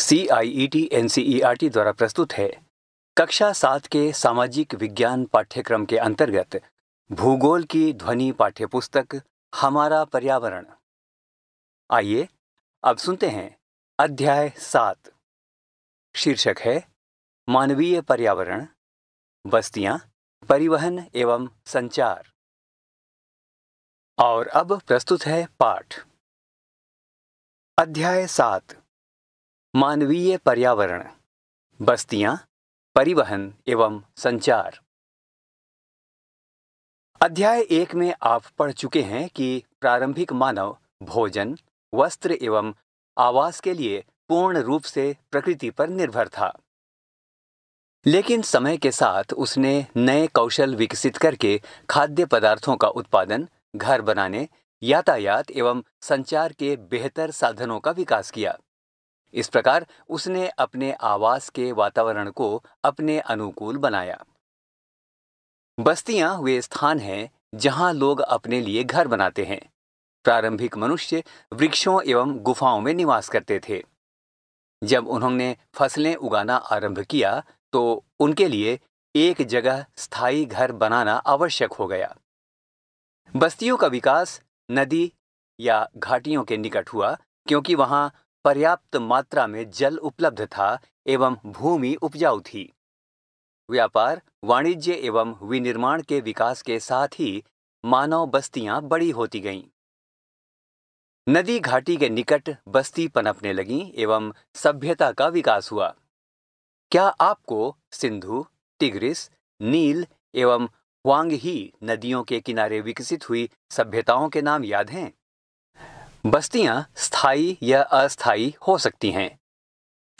C I E T N C E R T द्वारा प्रस्तुत है कक्षा सात के सामाजिक विज्ञान पाठ्यक्रम के अंतर्गत भूगोल की ध्वनि पाठ्यपुस्तक हमारा पर्यावरण आइए अब सुनते हैं अध्याय सात शीर्षक है मानवीय पर्यावरण बस्तियां परिवहन एवं संचार और अब प्रस्तुत है पाठ अध्याय सात मानवीय पर्यावरण बस्तियां परिवहन एवं संचार अध्याय एक में आप पढ़ चुके हैं कि प्रारंभिक मानव भोजन वस्त्र एवं आवास के लिए पूर्ण रूप से प्रकृति पर निर्भर था लेकिन समय के साथ उसने नए कौशल विकसित करके खाद्य पदार्थों का उत्पादन घर बनाने यातायात एवं संचार के बेहतर साधनों का विकास किया इस प्रकार उसने अपने आवास के वातावरण को अपने अनुकूल बनाया बस्तियां वे स्थान हैं जहां लोग अपने लिए घर बनाते हैं प्रारंभिक मनुष्य वृक्षों एवं गुफाओं में निवास करते थे जब उन्होंने फसलें उगाना आरंभ किया तो उनके लिए एक जगह स्थायी घर बनाना आवश्यक हो गया बस्तियों का विकास नदी या घाटियों के निकट हुआ क्योंकि वहां पर्याप्त मात्रा में जल उपलब्ध था एवं भूमि उपजाऊ थी व्यापार वाणिज्य एवं विनिर्माण के विकास के साथ ही मानव बस्तियां बड़ी होती गईं नदी घाटी के निकट बस्ती पनपने लगी एवं सभ्यता का विकास हुआ क्या आपको सिंधु टिग्रिस नील एवं वांग ही नदियों के किनारे विकसित हुई सभ्यताओं के नाम याद हैं बस्तियां स्थायी या अस्थायी हो सकती हैं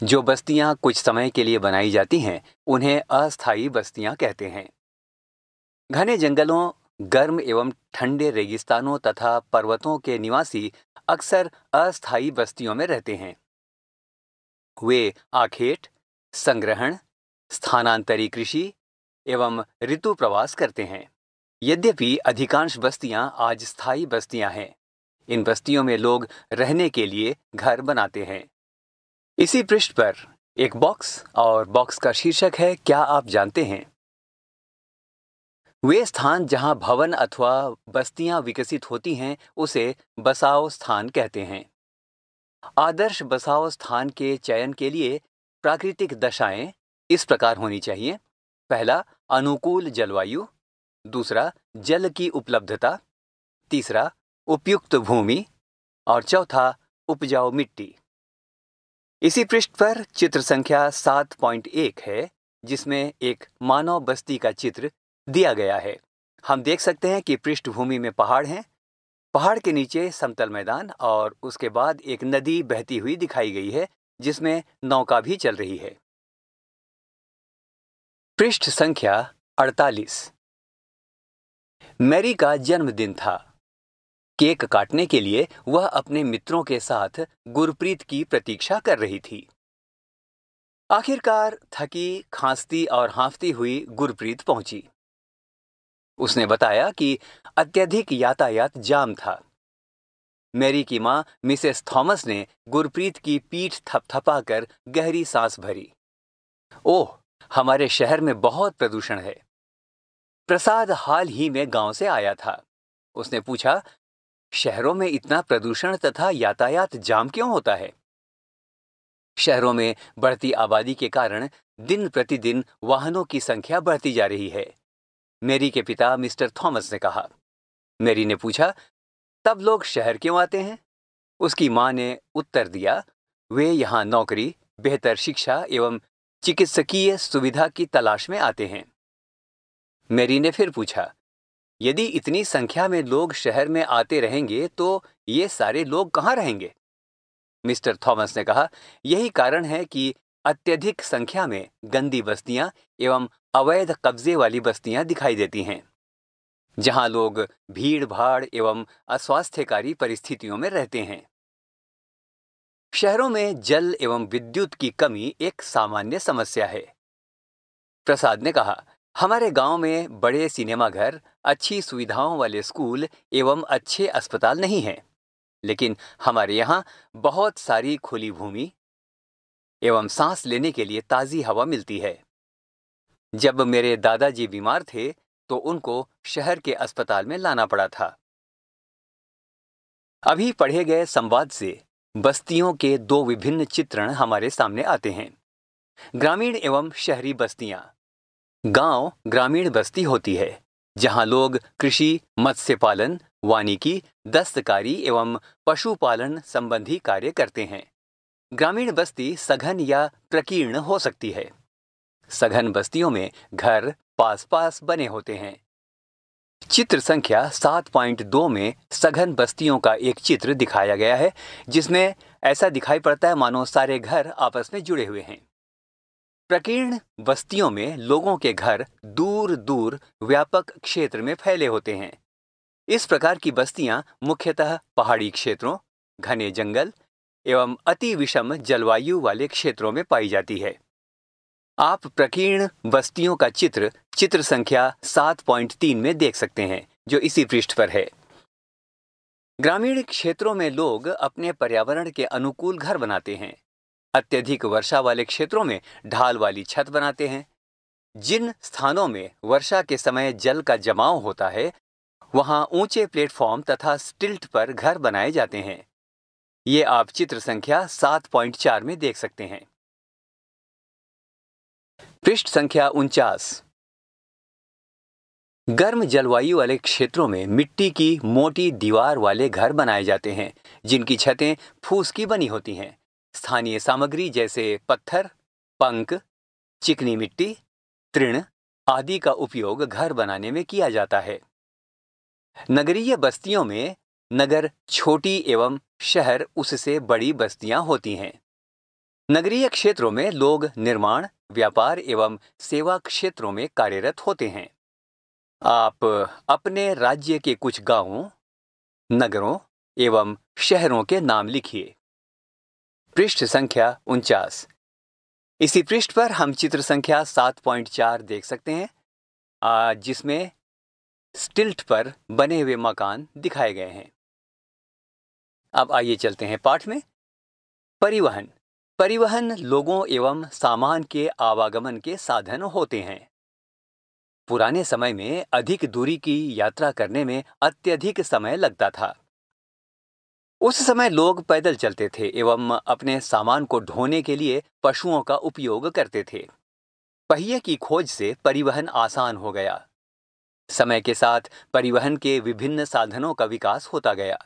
जो बस्तियां कुछ समय के लिए बनाई जाती हैं उन्हें अस्थायी बस्तियां कहते हैं घने जंगलों गर्म एवं ठंडे रेगिस्तानों तथा पर्वतों के निवासी अक्सर अस्थायी बस्तियों में रहते हैं वे आखेट संग्रहण स्थानांतरी कृषि एवं ऋतु प्रवास करते हैं यद्यपि अधिकांश बस्तियां आज स्थायी बस्तियां हैं इन बस्तियों में लोग रहने के लिए घर बनाते हैं इसी पृष्ठ पर एक बॉक्स और बॉक्स का शीर्षक है क्या आप जानते हैं वे स्थान जहां भवन अथवा बस्तियां विकसित होती हैं उसे बसाव स्थान कहते हैं आदर्श बसाव स्थान के चयन के लिए प्राकृतिक दशाएं इस प्रकार होनी चाहिए पहला अनुकूल जलवायु दूसरा जल की उपलब्धता तीसरा उपयुक्त भूमि और चौथा उपजाऊ मिट्टी इसी पृष्ठ पर चित्र संख्या 7.1 है जिसमें एक मानव बस्ती का चित्र दिया गया है हम देख सकते हैं कि पृष्ठभूमि में पहाड़ हैं पहाड़ के नीचे समतल मैदान और उसके बाद एक नदी बहती हुई दिखाई गई है जिसमें नौका भी चल रही है पृष्ठ संख्या 48 मैरी का जन्मदिन था केक काटने के लिए वह अपने मित्रों के साथ गुरप्रीत की प्रतीक्षा कर रही थी आखिरकार थकी खांसती और हाँफती हुई गुरप्रीत पहुंची उसने बताया कि अत्यधिक यातायात जाम था मैरी की मां मिसेस थॉमस ने गुरप्रीत की पीठ थपथपाकर गहरी सांस भरी ओह हमारे शहर में बहुत प्रदूषण है प्रसाद हाल ही में गांव से आया था उसने पूछा शहरों में इतना प्रदूषण तथा यातायात जाम क्यों होता है शहरों में बढ़ती आबादी के कारण दिन प्रतिदिन वाहनों की संख्या बढ़ती जा रही है मेरी के पिता मिस्टर थॉमस ने कहा मेरी ने पूछा तब लोग शहर क्यों आते हैं उसकी मां ने उत्तर दिया वे यहां नौकरी बेहतर शिक्षा एवं चिकित्सकीय सुविधा की तलाश में आते हैं मेरी ने फिर पूछा यदि इतनी संख्या में लोग शहर में आते रहेंगे तो ये सारे लोग कहाँ रहेंगे मिस्टर थॉमस ने कहा यही कारण है कि अत्यधिक संख्या में गंदी बस्तियां एवं अवैध कब्जे वाली बस्तियां दिखाई देती हैं जहां लोग भीड़ भाड़ एवं अस्वास्थ्यकारी परिस्थितियों में रहते हैं शहरों में जल एवं विद्युत की कमी एक सामान्य समस्या है प्रसाद ने कहा हमारे गांव में बड़े सिनेमाघर अच्छी सुविधाओं वाले स्कूल एवं अच्छे अस्पताल नहीं हैं लेकिन हमारे यहाँ बहुत सारी खुली भूमि एवं सांस लेने के लिए ताज़ी हवा मिलती है जब मेरे दादाजी बीमार थे तो उनको शहर के अस्पताल में लाना पड़ा था अभी पढ़े गए संवाद से बस्तियों के दो विभिन्न चित्रण हमारे सामने आते हैं ग्रामीण एवं शहरी बस्तियां गांव ग्रामीण बस्ती होती है जहां लोग कृषि मत्स्य पालन वानिकी दस्तकारी एवं पशुपालन संबंधी कार्य करते हैं ग्रामीण बस्ती सघन या प्रकीर्ण हो सकती है सघन बस्तियों में घर पास पास बने होते हैं चित्र संख्या 7.2 में सघन बस्तियों का एक चित्र दिखाया गया है जिसमें ऐसा दिखाई पड़ता है मानो सारे घर आपस में जुड़े हुए हैं प्रकीर्ण बस्तियों में लोगों के घर दूर दूर व्यापक क्षेत्र में फैले होते हैं इस प्रकार की बस्तियां मुख्यतः पहाड़ी क्षेत्रों घने जंगल एवं अति विषम जलवायु वाले क्षेत्रों में पाई जाती है आप प्रकीर्ण बस्तियों का चित्र चित्र संख्या 7.3 में देख सकते हैं जो इसी पृष्ठ पर है ग्रामीण क्षेत्रों में लोग अपने पर्यावरण के अनुकूल घर बनाते हैं अत्यधिक वर्षा वाले क्षेत्रों में ढाल वाली छत बनाते हैं जिन स्थानों में वर्षा के समय जल का जमाव होता है वहां ऊंचे प्लेटफॉर्म तथा स्टिल्ट पर घर बनाए जाते हैं ये आप चित्र संख्या 7.4 में देख सकते हैं पृष्ठ संख्या उनचास गर्म जलवायु वाले क्षेत्रों में मिट्टी की मोटी दीवार वाले घर बनाए जाते हैं जिनकी छतें फूस की बनी होती हैं स्थानीय सामग्री जैसे पत्थर पंख चिकनी मिट्टी तृण आदि का उपयोग घर बनाने में किया जाता है नगरीय बस्तियों में नगर छोटी एवं शहर उससे बड़ी बस्तियां होती हैं नगरीय क्षेत्रों में लोग निर्माण व्यापार एवं सेवा क्षेत्रों में कार्यरत होते हैं आप अपने राज्य के कुछ गांवों, नगरों एवं शहरों के नाम लिखिए पृष्ठ संख्या उनचास इसी पृष्ठ पर हम चित्र संख्या सात पॉइंट चार देख सकते हैं जिसमें स्टिल्ट पर बने हुए मकान दिखाए गए हैं अब आइए चलते हैं पाठ में परिवहन परिवहन लोगों एवं सामान के आवागमन के साधन होते हैं पुराने समय में अधिक दूरी की यात्रा करने में अत्यधिक समय लगता था उस समय लोग पैदल चलते थे एवं अपने सामान को ढोने के लिए पशुओं का उपयोग करते थे पहिए की खोज से परिवहन आसान हो गया समय के साथ परिवहन के विभिन्न साधनों का विकास होता गया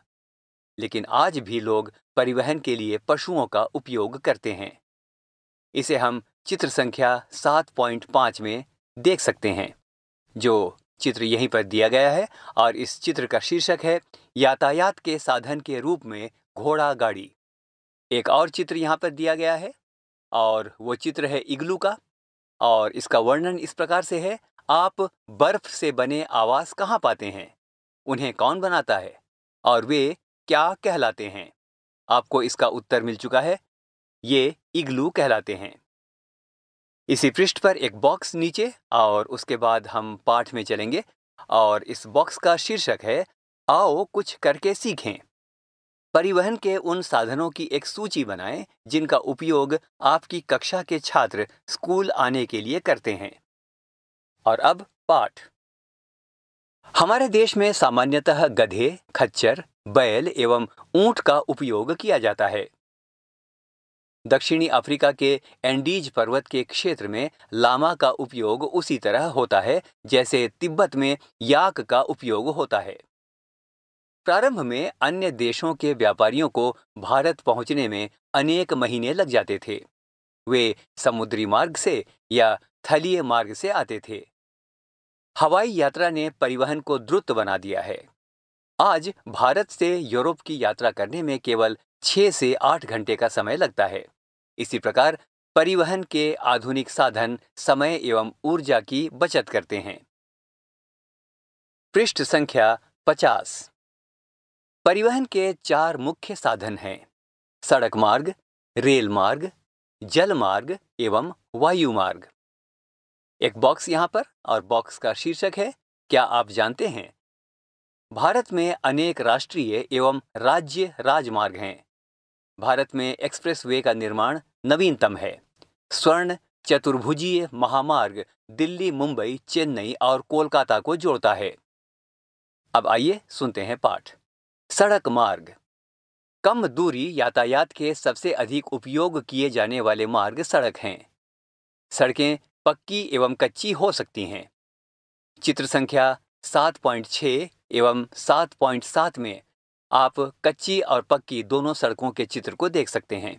लेकिन आज भी लोग परिवहन के लिए पशुओं का उपयोग करते हैं इसे हम चित्र संख्या 7.5 में देख सकते हैं जो चित्र यहीं पर दिया गया है और इस चित्र का शीर्षक है यातायात के साधन के रूप में घोड़ा गाड़ी एक और चित्र यहाँ पर दिया गया है और वो चित्र है इग्लू का और इसका वर्णन इस प्रकार से है आप बर्फ से बने आवास कहाँ पाते हैं उन्हें कौन बनाता है और वे क्या कहलाते हैं आपको इसका उत्तर मिल चुका है ये इग्लू कहलाते हैं इसी पृष्ठ पर एक बॉक्स नीचे और उसके बाद हम पाठ में चलेंगे और इस बॉक्स का शीर्षक है आओ कुछ करके सीखें परिवहन के उन साधनों की एक सूची बनाएं जिनका उपयोग आपकी कक्षा के छात्र स्कूल आने के लिए करते हैं और अब पाठ हमारे देश में सामान्यतः गधे खच्चर बैल एवं ऊंट का उपयोग किया जाता है दक्षिणी अफ्रीका के एंडीज पर्वत के क्षेत्र में लामा का उपयोग उसी तरह होता है जैसे तिब्बत में याक का उपयोग होता है प्रारंभ में अन्य देशों के व्यापारियों को भारत पहुंचने में अनेक महीने लग जाते थे वे समुद्री मार्ग से या थलीय मार्ग से आते थे हवाई यात्रा ने परिवहन को द्रुत बना दिया है आज भारत से यूरोप की यात्रा करने में केवल छह से आठ घंटे का समय लगता है इसी प्रकार परिवहन के आधुनिक साधन समय एवं ऊर्जा की बचत करते हैं पृष्ठ संख्या 50 परिवहन के चार मुख्य साधन हैं सड़क मार्ग रेल मार्ग जल मार्ग एवं वायु मार्ग एक बॉक्स यहां पर और बॉक्स का शीर्षक है क्या आप जानते हैं भारत में अनेक राष्ट्रीय एवं राज्य राजमार्ग हैं भारत में एक्सप्रेसवे का निर्माण नवीनतम है स्वर्ण चतुर्भुजीय महामार्ग दिल्ली मुंबई चेन्नई और कोलकाता को जोड़ता है अब आइए सुनते हैं पाठ सड़क मार्ग कम दूरी यातायात के सबसे अधिक उपयोग किए जाने वाले मार्ग सड़क हैं सड़कें पक्की एवं कच्ची हो सकती हैं चित्र संख्या 7.6 एवं 7.7 में आप कच्ची और पक्की दोनों सड़कों के चित्र को देख सकते हैं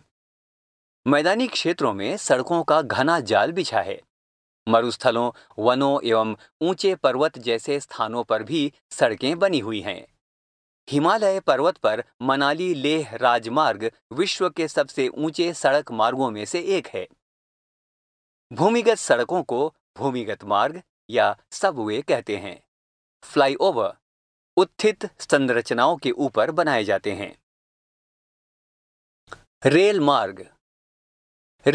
मैदानी क्षेत्रों में सड़कों का घना जाल बिछा है मरुस्थलों वनों एवं ऊंचे पर्वत जैसे स्थानों पर भी सड़कें बनी हुई हैं हिमालय पर्वत पर मनाली लेह राजमार्ग विश्व के सबसे ऊंचे सड़क मार्गों में से एक है भूमिगत सड़कों को भूमिगत मार्ग या सबवे कहते हैं फ्लाईओवर उत्थित संरचनाओं के ऊपर बनाए जाते हैं रेल मार्ग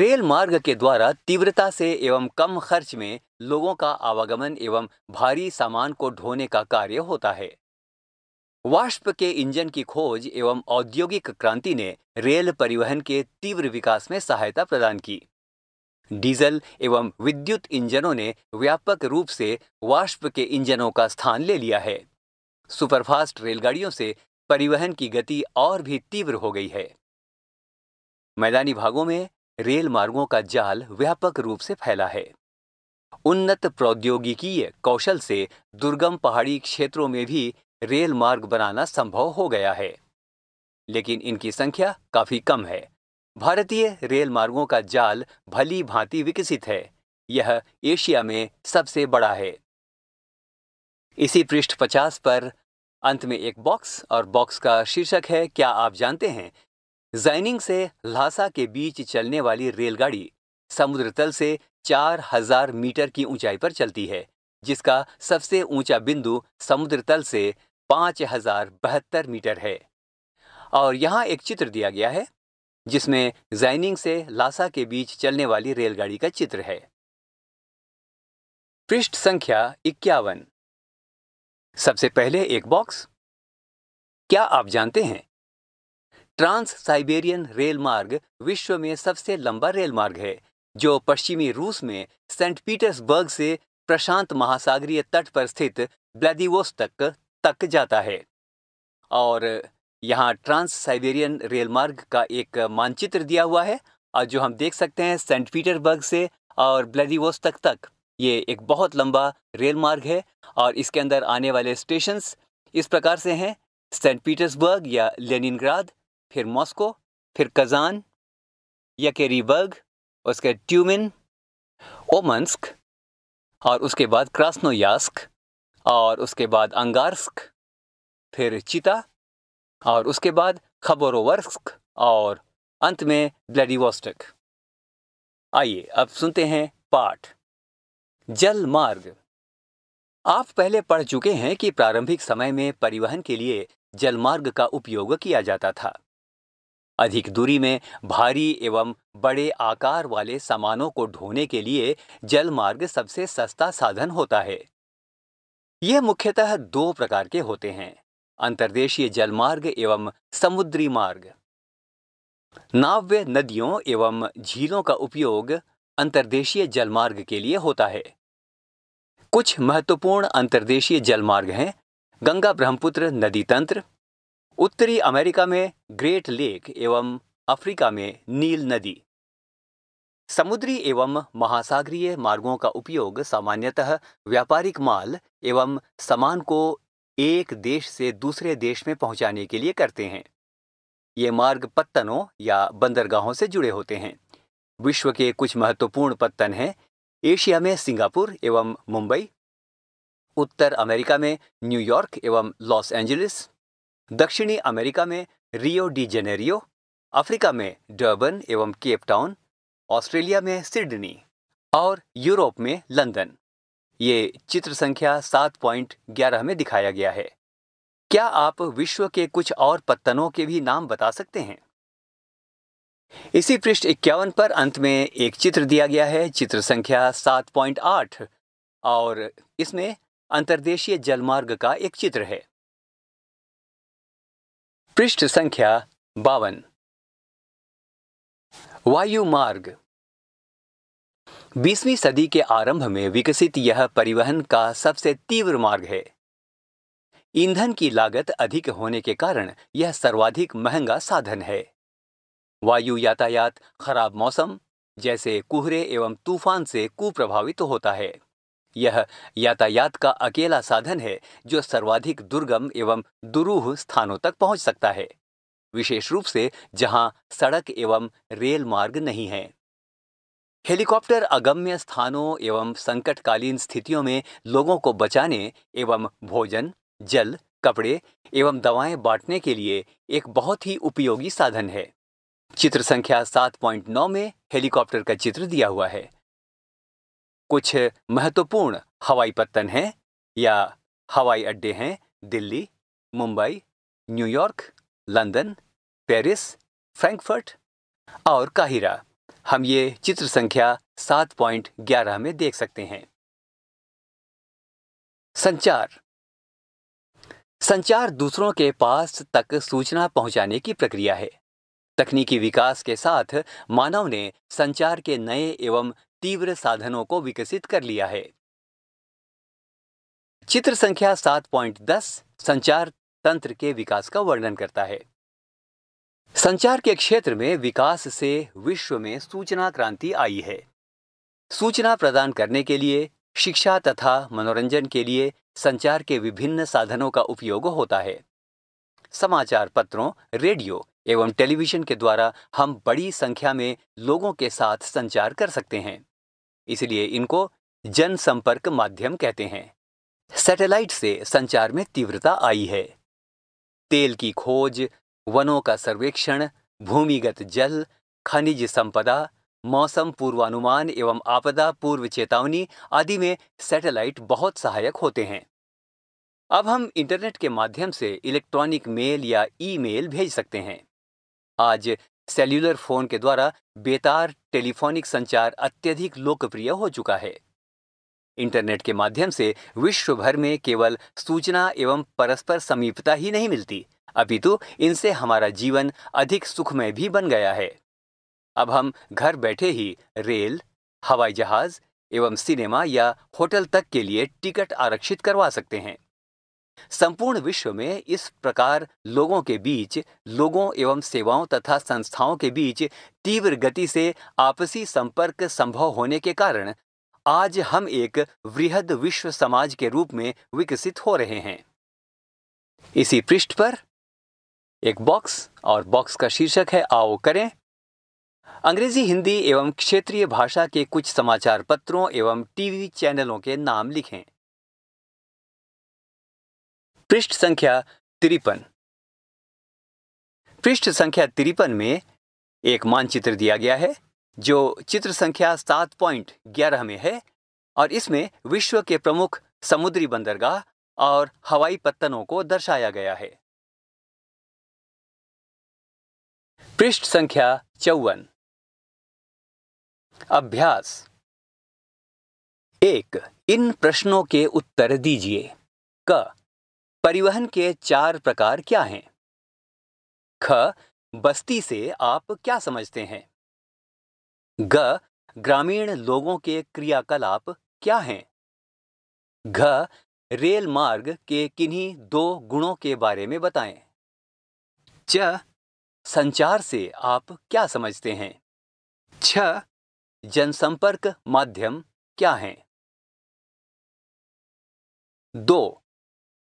रेल मार्ग के द्वारा तीव्रता से एवं कम खर्च में लोगों का आवागमन एवं भारी सामान को ढोने का कार्य होता है वाष्प के इंजन की खोज एवं औद्योगिक क्रांति ने रेल परिवहन के तीव्र विकास में सहायता प्रदान की डीजल एवं विद्युत इंजनों ने व्यापक रूप से वाष्प के इंजनों का स्थान ले लिया है सुपरफास्ट रेलगाड़ियों से परिवहन की गति और भी तीव्र हो गई है मैदानी भागों में रेल मार्गों का जाल व्यापक रूप से फैला है उन्नत प्रौद्योगिकीय कौशल से दुर्गम पहाड़ी क्षेत्रों में भी रेल मार्ग बनाना संभव हो गया है लेकिन इनकी संख्या काफी कम है भारतीय रेल मार्गों का जाल भली भांति विकसित है यह एशिया में सबसे बड़ा है इसी पृष्ठ पचास पर अंत में एक बॉक्स और बॉक्स का शीर्षक है क्या आप जानते हैं जाइनिंग से ल्हासा के बीच चलने वाली रेलगाड़ी समुद्र तल से 4000 मीटर की ऊंचाई पर चलती है जिसका सबसे ऊंचा बिंदु समुद्र तल से पाँच हजार बहत्तर मीटर है और यहाँ एक चित्र दिया गया है जिसमें जाइनिंग से लासा के बीच चलने वाली रेलगाड़ी का चित्र है पृष्ठ संख्या इक्यावन सबसे पहले एक बॉक्स क्या आप जानते हैं ट्रांस साइबेरियन रेल मार्ग विश्व में सबसे लंबा रेल मार्ग है जो पश्चिमी रूस में सेंट पीटर्सबर्ग से प्रशांत महासागरीय तट पर स्थित ब्लैदिवोस्तक तक जाता है और यहाँ ट्रांस साइबेरियन रेल मार्ग का एक मानचित्र दिया हुआ है और जो हम देख सकते हैं सेंट पीटर्सबर्ग से और तक, तक ये एक बहुत लंबा रेल मार्ग है और इसके अंदर आने वाले स्टेशन इस प्रकार से हैं सेंट पीटर्सबर्ग या लेनिनग्राद फिर मॉस्को फिर कज़ान यकेरीबर्ग उसके ट्यूमिन ओमंस्क और उसके बाद क्रास्नोयास्क और उसके बाद अंगार्स्क फिर चिता और उसके बाद खबरोवर्स्क और अंत में ब्लैडीवस्टक आइए अब सुनते हैं पाठ जल मार्ग आप पहले पढ़ चुके हैं कि प्रारंभिक समय में परिवहन के लिए जलमार्ग का उपयोग किया जाता था अधिक दूरी में भारी एवं बड़े आकार वाले सामानों को ढोने के लिए जलमार्ग सबसे सस्ता साधन होता है यह मुख्यतः दो प्रकार के होते हैं अंतर्देशीय जलमार्ग एवं समुद्री मार्ग नाव्य नदियों एवं झीलों का उपयोग अंतर्देशीय जलमार्ग के लिए होता है कुछ महत्वपूर्ण अंतर्देशीय जलमार्ग हैं गंगा ब्रह्मपुत्र नदी तंत्र उत्तरी अमेरिका में ग्रेट लेक एवं अफ्रीका में नील नदी समुद्री एवं महासागरीय मार्गों का उपयोग सामान्यतः व्यापारिक माल एवं सामान को एक देश से दूसरे देश में पहुंचाने के लिए करते हैं ये मार्ग पत्तनों या बंदरगाहों से जुड़े होते हैं विश्व के कुछ महत्वपूर्ण पत्तन हैं एशिया में सिंगापुर एवं मुंबई उत्तर अमेरिका में न्यूयॉर्क एवं लॉस एंजलिस दक्षिणी अमेरिका में रियो डी जेनेरियो अफ्रीका में डर्बन एवं केप टाउन ऑस्ट्रेलिया में सिडनी और यूरोप में लंदन ये चित्र संख्या सात पॉइंट ग्यारह में दिखाया गया है क्या आप विश्व के कुछ और पत्तनों के भी नाम बता सकते हैं इसी पृष्ठ इक्यावन पर अंत में एक चित्र दिया गया है चित्र संख्या सात पॉइंट आठ और इसमें अंतर्देशीय जलमार्ग का एक चित्र है पृष्ठ संख्या बावन वायु मार्ग बीसवीं सदी के आरंभ में विकसित यह परिवहन का सबसे तीव्र मार्ग है ईंधन की लागत अधिक होने के कारण यह सर्वाधिक महंगा साधन है वायु यातायात खराब मौसम जैसे कुहरे एवं तूफान से कुप्रभावित तो होता है यह यातायात का अकेला साधन है जो सर्वाधिक दुर्गम एवं दुरूह स्थानों तक पहुंच सकता है विशेष रूप से जहां सड़क एवं रेल मार्ग नहीं है हेलीकॉप्टर अगम्य स्थानों एवं संकटकालीन स्थितियों में लोगों को बचाने एवं भोजन जल कपड़े एवं दवाएं बांटने के लिए एक बहुत ही उपयोगी साधन है चित्र संख्या 7.9 में हेलीकॉप्टर का चित्र दिया हुआ है कुछ महत्वपूर्ण हवाई पत्तन हैं या हवाई अड्डे हैं Delhi Mumbai New York London Paris Frankfurt और काहिरा हम ये चित्र संख्या 7.11 में देख सकते हैं संचार संचार दूसरों के पास तक सूचना पहुंचाने की प्रक्रिया है तकनीकी विकास के साथ मानव ने संचार के नए एवं तीव्र साधनों को विकसित कर लिया है चित्र संख्या 7.10 संचार तंत्र के विकास का वर्णन करता है संचार के क्षेत्र में विकास से विश्व में सूचना क्रांति आई है सूचना प्रदान करने के लिए शिक्षा तथा मनोरंजन के लिए संचार के विभिन्न साधनों का उपयोग होता है समाचार पत्रों रेडियो एवं टेलीविजन के द्वारा हम बड़ी संख्या में लोगों के साथ संचार कर सकते हैं इसलिए इनको जनसंपर्क माध्यम कहते हैं सैटेलाइट से संचार में तीव्रता आई है तेल की खोज वनों का सर्वेक्षण भूमिगत जल खनिज संपदा मौसम पूर्वानुमान एवं आपदा पूर्व चेतावनी आदि में सैटेलाइट बहुत सहायक होते हैं अब हम इंटरनेट के माध्यम से इलेक्ट्रॉनिक मेल या ईमेल भेज सकते हैं आज सेल्यूलर फोन के द्वारा बेतार टेलीफोनिक संचार अत्यधिक लोकप्रिय हो चुका है इंटरनेट के माध्यम से विश्व भर में केवल सूचना एवं परस्पर समीपता ही नहीं मिलती अभी तो इनसे हमारा जीवन अधिक सुखमय भी बन गया है अब हम घर बैठे ही रेल हवाई जहाज एवं सिनेमा या होटल तक के लिए टिकट आरक्षित करवा सकते हैं संपूर्ण विश्व में इस प्रकार लोगों के बीच लोगों एवं सेवाओं तथा संस्थाओं के बीच तीव्र गति से आपसी संपर्क संभव होने के कारण आज हम एक वृहद विश्व समाज के रूप में विकसित हो रहे हैं इसी पृष्ठ पर एक बॉक्स और बॉक्स का शीर्षक है आओ करें अंग्रेजी हिंदी एवं क्षेत्रीय भाषा के कुछ समाचार पत्रों एवं टीवी चैनलों के नाम लिखें पृष्ठ संख्या तिरपन पृष्ठ संख्या तिरपन में एक मानचित्र दिया गया है जो चित्र संख्या सात पॉइंट ग्यारह में है और इसमें विश्व के प्रमुख समुद्री बंदरगाह और हवाई पत्तनों को दर्शाया गया है पृष्ठ संख्या चौवन अभ्यास एक इन प्रश्नों के उत्तर दीजिए क परिवहन के चार प्रकार क्या हैं ख बस्ती से आप क्या समझते हैं ग ग्रामीण लोगों के क्रियाकलाप क्या हैं घ रेल मार्ग के किन्हीं दो गुणों के बारे में बताएं च संचार से आप क्या समझते हैं छ जनसंपर्क माध्यम क्या हैं दो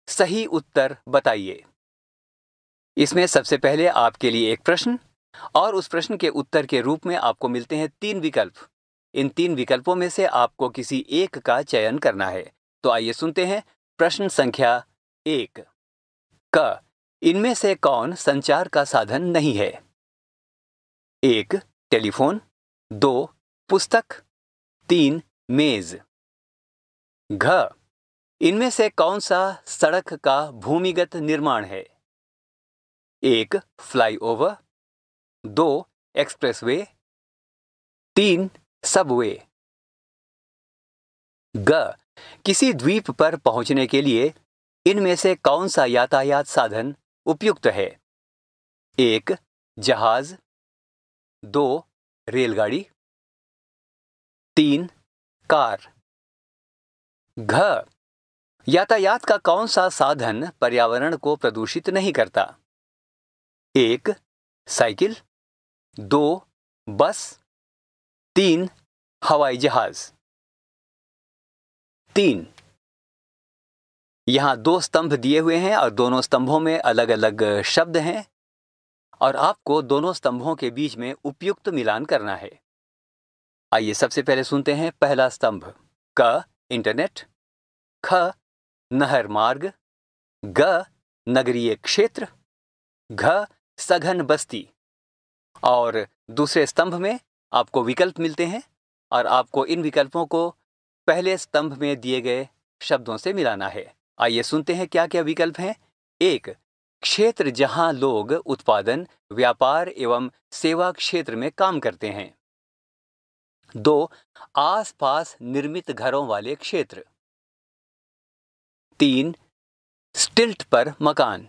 सही उत्तर बताइए इसमें सबसे पहले आपके लिए एक प्रश्न और उस प्रश्न के उत्तर के रूप में आपको मिलते हैं तीन विकल्प इन तीन विकल्पों में से आपको किसी एक का चयन करना है तो आइए सुनते हैं प्रश्न संख्या एक क इनमें से कौन संचार का साधन नहीं है एक टेलीफोन दो पुस्तक तीन मेज घ इनमें से कौन सा सड़क का भूमिगत निर्माण है एक फ्लाईओवर, दो एक्सप्रेसवे तीन सबवे ग किसी द्वीप पर पहुंचने के लिए इनमें से कौन सा यातायात साधन उपयुक्त है एक जहाज दो रेलगाड़ी तीन कार घ यातायात का कौन सा साधन पर्यावरण को प्रदूषित नहीं करता एक साइकिल दो बस तीन हवाई जहाज तीन यहां दो स्तंभ दिए हुए हैं और दोनों स्तंभों में अलग अलग शब्द हैं और आपको दोनों स्तंभों के बीच में उपयुक्त मिलान करना है आइए सबसे पहले सुनते हैं पहला स्तंभ क इंटरनेट ख नहर मार्ग ग नगरीय क्षेत्र घ सघन बस्ती और दूसरे स्तंभ में आपको विकल्प मिलते हैं और आपको इन विकल्पों को पहले स्तंभ में दिए गए शब्दों से मिलाना है आइए सुनते हैं क्या क्या विकल्प हैं एक क्षेत्र जहां लोग उत्पादन व्यापार एवं सेवा क्षेत्र में काम करते हैं दो आसपास निर्मित घरों वाले क्षेत्र तीन स्टिल्ट पर मकान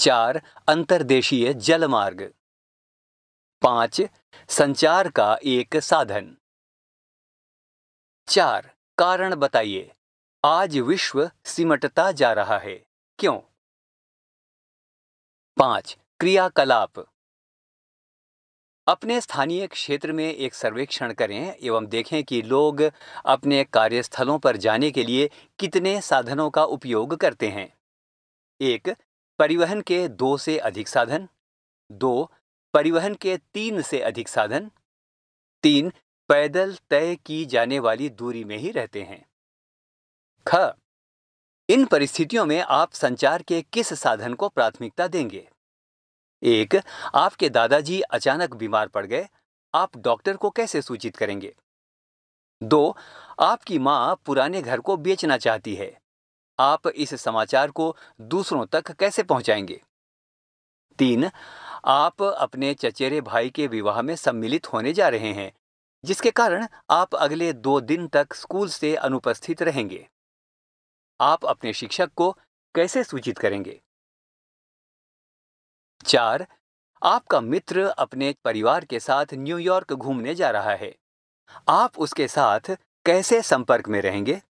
चार अंतर्देशीय जलमार्ग पांच संचार का एक साधन चार कारण बताइए आज विश्व सिमटता जा रहा है क्यों पांच क्रियाकलाप अपने स्थानीय क्षेत्र में एक सर्वेक्षण करें एवं देखें कि लोग अपने कार्यस्थलों पर जाने के लिए कितने साधनों का उपयोग करते हैं एक परिवहन के दो से अधिक साधन दो परिवहन के तीन से अधिक साधन तीन पैदल तय की जाने वाली दूरी में ही रहते हैं ख इन परिस्थितियों में आप संचार के किस साधन को प्राथमिकता देंगे एक आपके दादाजी अचानक बीमार पड़ गए आप डॉक्टर को कैसे सूचित करेंगे दो आपकी माँ पुराने घर को बेचना चाहती है आप इस समाचार को दूसरों तक कैसे पहुंचाएंगे तीन आप अपने चचेरे भाई के विवाह में सम्मिलित होने जा रहे हैं जिसके कारण आप अगले दो दिन तक स्कूल से अनुपस्थित रहेंगे आप अपने शिक्षक को कैसे सूचित करेंगे चार आपका मित्र अपने परिवार के साथ न्यूयॉर्क घूमने जा रहा है आप उसके साथ कैसे संपर्क में रहेंगे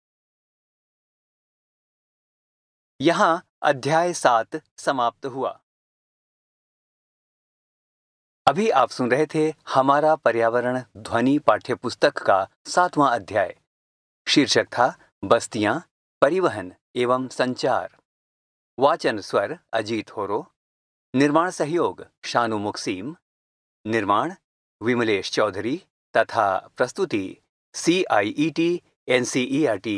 यहां अध्याय सात समाप्त हुआ अभी आप सुन रहे थे हमारा पर्यावरण ध्वनि पाठ्य पुस्तक का सातवां अध्याय शीर्षक था बस्तियां परिवहन एवं संचार वाचन स्वर अजीत होरो निर्माण सहयोग शानु मुक्सीम निर्माण विमलेश चौधरी तथा प्रस्तुति C I E T N C E R T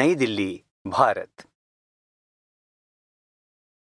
नई दिल्ली भारत